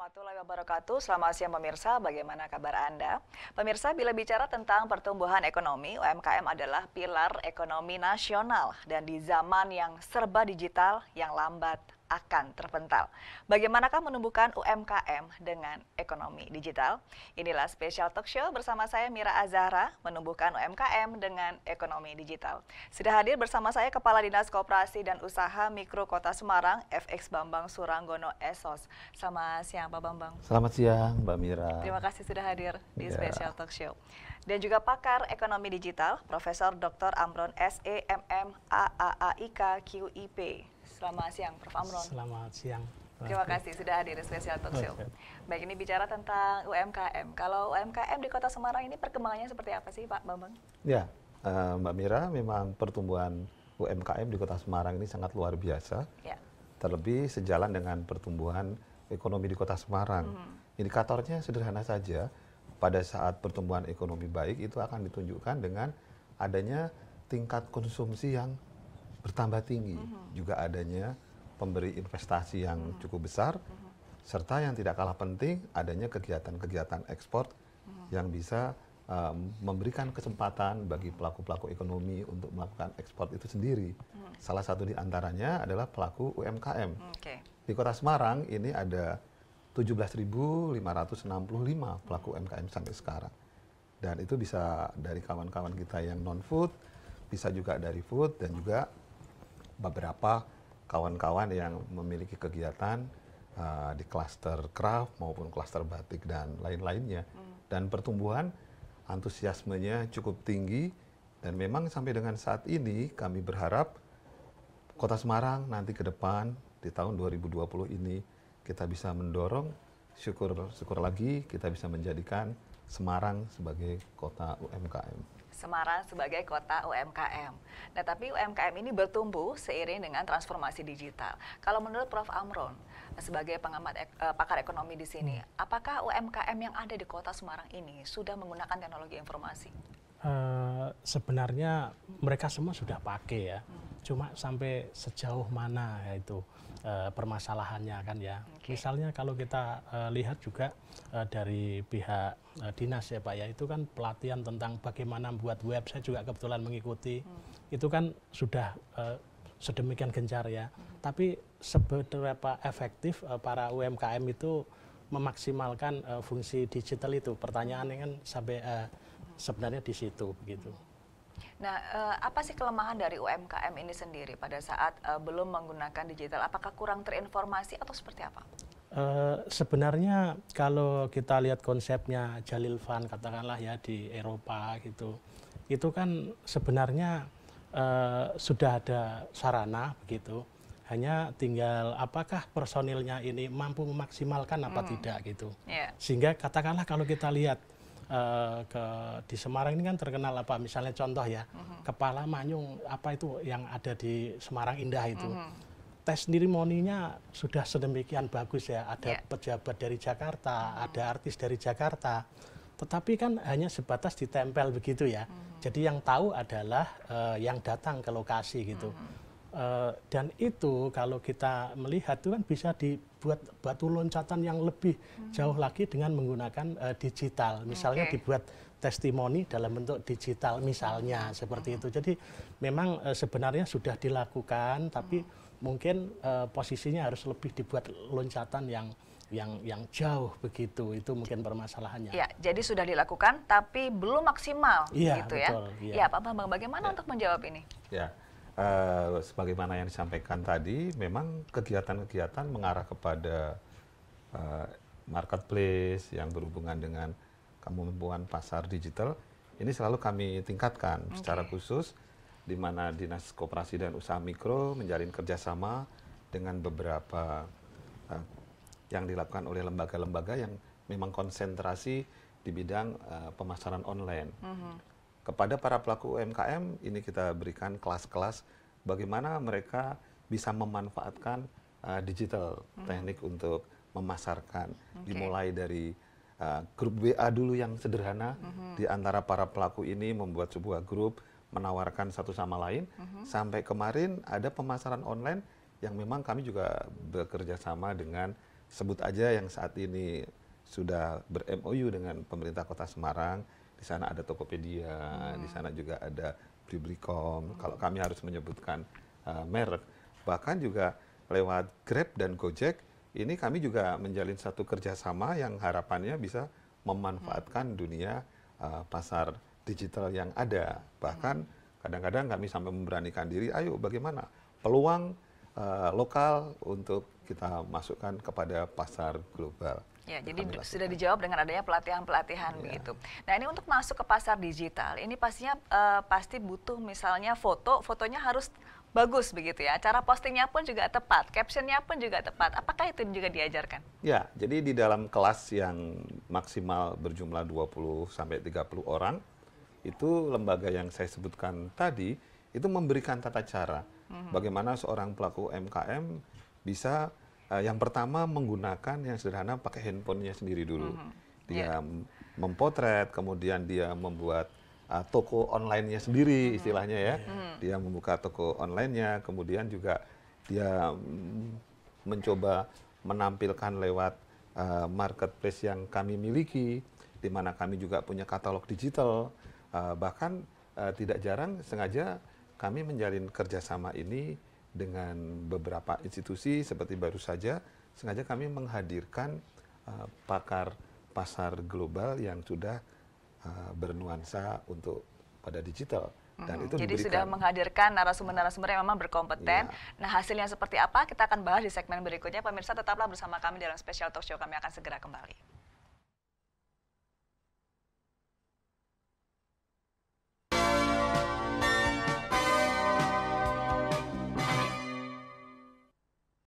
warahmatullahi wabarakatuh. Selamat siang pemirsa, bagaimana kabar Anda? Pemirsa, bila bicara tentang pertumbuhan ekonomi, UMKM adalah pilar ekonomi nasional dan di zaman yang serba digital yang lambat akan terpental. Bagaimanakah menumbuhkan UMKM dengan ekonomi digital? Inilah spesial talk show bersama saya Mira Azahra, menumbuhkan UMKM dengan ekonomi digital. Sudah hadir bersama saya Kepala Dinas Koperasi dan Usaha Mikro Kota Semarang, FX Bambang Suranggono Esos. Selamat siang Pak Bambang. Selamat siang Mbak Mira. Terima kasih sudah hadir di yeah. spesial talk show. Dan juga pakar ekonomi digital, Profesor Dr. Amron S.E.M.M. AAAIK QIP. Selamat siang, Prof. Amron. Selamat siang. Terima kasih sudah hadir di spesial talk show. Baik, ini bicara tentang UMKM. Kalau UMKM di Kota Semarang ini perkembangannya seperti apa sih, Pak Bambang? Ya, eh, Mbak Mira, memang pertumbuhan UMKM di Kota Semarang ini sangat luar biasa. Ya. Terlebih sejalan dengan pertumbuhan ekonomi di Kota Semarang. Hmm. Indikatornya sederhana saja. Pada saat pertumbuhan ekonomi baik itu akan ditunjukkan dengan adanya tingkat konsumsi yang bertambah tinggi mhm. juga adanya pemberi investasi yang mhm. cukup besar mhm. serta yang tidak kalah penting adanya kegiatan-kegiatan ekspor yang bisa um, memberikan kesempatan bagi pelaku-pelaku ekonomi untuk melakukan ekspor itu sendiri. Salah satu di antaranya adalah pelaku UMKM. Okay. Di Kota Semarang ini ada 17.565 pelaku UMKM sampai sekarang. Dan itu bisa dari kawan-kawan kita yang non-food, bisa juga dari food dan juga beberapa kawan-kawan yang memiliki kegiatan uh, di klaster craft maupun klaster batik dan lain-lainnya. Hmm. Dan pertumbuhan antusiasmenya cukup tinggi dan memang sampai dengan saat ini kami berharap Kota Semarang nanti ke depan di tahun 2020 ini kita bisa mendorong syukur syukur lagi kita bisa menjadikan Semarang sebagai kota UMKM. Semarang sebagai kota UMKM. Nah, tapi UMKM ini bertumbuh seiring dengan transformasi digital. Kalau menurut Prof. Amron sebagai pengamat ek, eh, pakar ekonomi di sini, hmm. apakah UMKM yang ada di kota Semarang ini sudah menggunakan teknologi informasi? Uh, sebenarnya mereka semua sudah pakai ya. Hmm cuma sampai sejauh mana ya itu uh, permasalahannya kan ya. Okay. Misalnya kalau kita uh, lihat juga uh, dari pihak uh, dinas ya Pak ya itu kan pelatihan tentang bagaimana membuat web saya juga kebetulan mengikuti. Hmm. Itu kan sudah uh, sedemikian gencar ya. Hmm. Tapi seberapa efektif uh, para UMKM itu memaksimalkan uh, fungsi digital itu? Pertanyaannya kan sampai uh, sebenarnya di situ begitu. Hmm. Nah, eh, apa sih kelemahan dari UMKM ini sendiri pada saat eh, belum menggunakan digital? Apakah kurang terinformasi atau seperti apa? Uh, sebenarnya kalau kita lihat konsepnya Jalil Van katakanlah ya di Eropa gitu, itu kan sebenarnya uh, sudah ada sarana begitu, hanya tinggal apakah personilnya ini mampu memaksimalkan apa hmm. tidak gitu. Yeah. Sehingga katakanlah kalau kita lihat uh, ke di Semarang ini kan terkenal apa misalnya contoh ya uh-huh. kepala manyung apa itu yang ada di Semarang Indah itu uh-huh. tes moninya sudah sedemikian bagus ya ada yeah. pejabat dari Jakarta uh-huh. ada artis dari Jakarta tetapi kan hanya sebatas ditempel begitu ya uh-huh. jadi yang tahu adalah uh, yang datang ke lokasi gitu uh-huh Eh, dan itu kalau kita melihat itu kan bisa dibuat batu loncatan yang lebih hmm. jauh lagi dengan menggunakan eh, digital. Misalnya dibuat testimoni dalam bentuk digital misalnya hmm. seperti hmm. itu. Jadi memang eh, sebenarnya sudah dilakukan tapi mungkin posisinya harus lebih dibuat loncatan yang yang yang jauh begitu itu mungkin permasalahannya. Ya, jadi sudah dilakukan tapi belum maksimal iya, gitu ya, gitu betul, ya. Iya, ya, Pak Bambang bagaimana ya. untuk menjawab ini? Ya uh, sebagaimana yang disampaikan tadi, memang kegiatan-kegiatan mengarah kepada uh, marketplace yang berhubungan dengan kemampuan pasar digital ini selalu kami tingkatkan okay. secara khusus di mana dinas koperasi dan usaha mikro menjalin kerjasama dengan beberapa uh, yang dilakukan oleh lembaga-lembaga yang memang konsentrasi di bidang uh, pemasaran online. Mm -hmm kepada para pelaku UMKM ini kita berikan kelas-kelas bagaimana mereka bisa memanfaatkan uh, digital hmm. teknik untuk memasarkan okay. dimulai dari uh, grup WA dulu yang sederhana hmm. di antara para pelaku ini membuat sebuah grup menawarkan satu sama lain hmm. sampai kemarin ada pemasaran online yang memang kami juga bekerja sama dengan sebut aja yang saat ini sudah ber MOU dengan pemerintah Kota Semarang di sana ada Tokopedia, hmm. di sana juga ada Briblikom. Hmm. Kalau kami harus menyebutkan uh, merek, bahkan juga lewat Grab dan Gojek, ini kami juga menjalin satu kerjasama yang harapannya bisa memanfaatkan hmm. dunia uh, pasar digital yang ada. Bahkan hmm. kadang-kadang kami sampai memberanikan diri, ayo bagaimana peluang uh, lokal untuk kita masukkan kepada pasar global. Ya, jadi sudah dijawab dengan adanya pelatihan-pelatihan ya. begitu. Nah, ini untuk masuk ke pasar digital, ini pastinya uh, pasti butuh misalnya foto, fotonya harus bagus begitu ya. Cara postingnya pun juga tepat, captionnya pun juga tepat. Apakah itu juga diajarkan? Ya, jadi di dalam kelas yang maksimal berjumlah 20 sampai 30 orang, itu lembaga yang saya sebutkan tadi itu memberikan tata cara mm -hmm. bagaimana seorang pelaku MKM bisa Uh, yang pertama menggunakan yang sederhana pakai handphonenya sendiri dulu. Mm-hmm. Dia yeah. mempotret, kemudian dia membuat uh, toko onlinenya sendiri mm-hmm. istilahnya ya. Mm-hmm. Dia membuka toko onlinenya, kemudian juga dia mm, mencoba menampilkan lewat uh, marketplace yang kami miliki, di mana kami juga punya katalog digital. Uh, bahkan uh, tidak jarang sengaja kami menjalin kerjasama ini dengan beberapa institusi seperti baru saja sengaja kami menghadirkan uh, pakar pasar global yang sudah uh, bernuansa untuk pada digital. Dan -hmm. itu Jadi diberikan. sudah menghadirkan narasumber-narasumber yang memang berkompeten. Ya. Nah hasilnya seperti apa kita akan bahas di segmen berikutnya. Pemirsa tetaplah bersama kami dalam special talk show kami akan segera kembali.